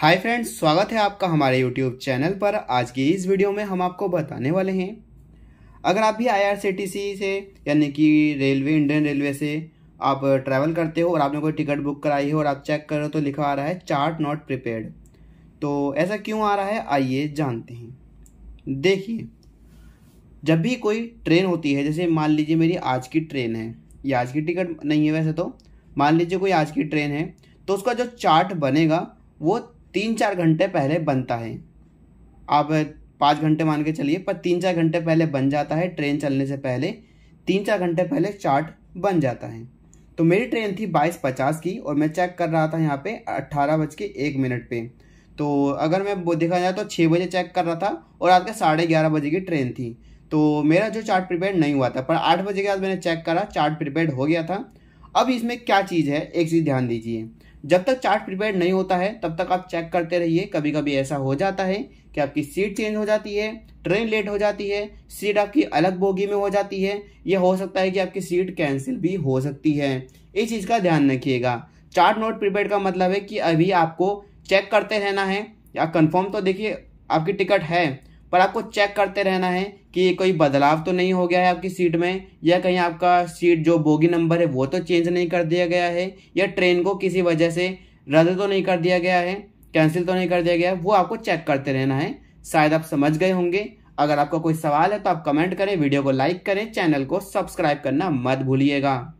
hi friends स्वागत है आपका हमारे यूट्यूब चैनल पर आज की इस वीडियो में हम आपको बताने वाले हैं अगर आप भी आईआरसीटीसी से यानी कि रेलवे इंडियन रेलवे से आप ट्रैवल करते हो और आपने कोई टिकट बुक कराई हो और आप चेक करो तो लिखा आ रहा है चार्ट नॉट प्रिपेयर्ड तो ऐसा क्यों आ रहा है आइए जानते हैं देखिए जब भी कोई ट्रेन होती है जैसे मान लीजिए मेरी आज की ट्रेन है या आज की टिकट नहीं है वैसे तो मान लीजिए कोई आज की ट्रेन है तो उसका जो चार्ट बनेगा वो तीन चार घंटे पहले बनता है आप पाँच घंटे मान के चलिए पर तीन चार घंटे पहले बन जाता है ट्रेन चलने से पहले तीन चार घंटे पहले चार्ट बन जाता है तो मेरी ट्रेन थी बाईस पचास की और मैं चेक कर रहा था यहाँ पे अट्ठारह बज के एक मिनट पे तो अगर मैं वो देखा जाए तो छः बजे चेक कर रहा था और रात के साढ़े ग्यारह बजे की ट्रेन थी तो मेरा जो चार्ट प्रिपेयर नहीं हुआ था पर आठ बजे के बाद मैंने चेक करा चार्ट प्रिपेयर हो गया था अब इसमें क्या चीज़ है एक चीज़ ध्यान दीजिए जब तक चार्ट प्रिपेयर नहीं होता है तब तक आप चेक करते रहिए कभी कभी ऐसा हो जाता है कि आपकी सीट चेंज हो जाती है ट्रेन लेट हो जाती है सीट आपकी अलग बोगी में हो जाती है यह हो सकता है कि आपकी सीट कैंसिल भी हो सकती है इस चीज़ का ध्यान रखिएगा चार्ट नोट प्रिपेयर का मतलब है कि अभी आपको चेक करते रहना है या कन्फर्म तो देखिए आपकी टिकट है पर आपको चेक करते रहना है कि कोई बदलाव तो नहीं हो गया है आपकी सीट में या कहीं आपका सीट जो बोगी नंबर है वो तो चेंज नहीं कर दिया गया है या ट्रेन को किसी वजह से रद्द तो नहीं कर दिया गया है कैंसिल तो नहीं कर दिया गया है वो आपको चेक करते रहना है शायद आप समझ गए होंगे अगर आपका कोई सवाल है तो आप कमेंट करें वीडियो को लाइक करें चैनल को सब्सक्राइब करना मत भूलिएगा